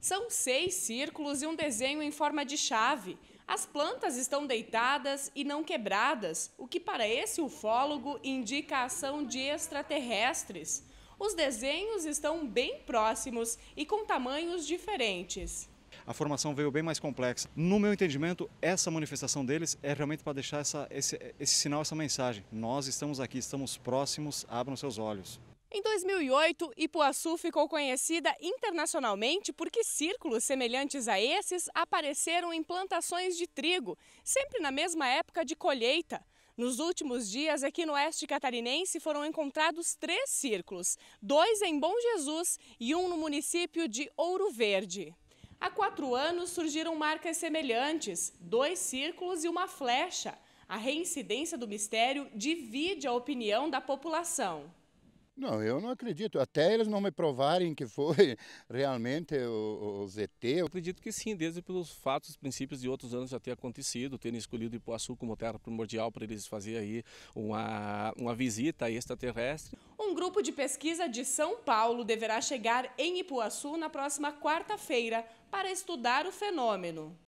São seis círculos e um desenho em forma de chave. As plantas estão deitadas e não quebradas, o que para esse ufólogo indica a ação de extraterrestres. Os desenhos estão bem próximos e com tamanhos diferentes. A formação veio bem mais complexa. No meu entendimento, essa manifestação deles é realmente para deixar essa, esse, esse sinal, essa mensagem. Nós estamos aqui, estamos próximos, abram seus olhos. Em 2008, Ipuaçu ficou conhecida internacionalmente porque círculos semelhantes a esses apareceram em plantações de trigo, sempre na mesma época de colheita. Nos últimos dias, aqui no oeste catarinense, foram encontrados três círculos: dois em Bom Jesus e um no município de Ouro Verde. Há quatro anos surgiram marcas semelhantes: dois círculos e uma flecha. A reincidência do mistério divide a opinião da população. Não, eu não acredito. Até eles não me provarem que foi realmente o, o ZT. Eu acredito que sim, desde pelos fatos, princípios de outros anos já ter acontecido, terem escolhido Ipuaçu como terra primordial para eles fazerem aí uma, uma visita extraterrestre. Um grupo de pesquisa de São Paulo deverá chegar em Ipuaçu na próxima quarta-feira para estudar o fenômeno.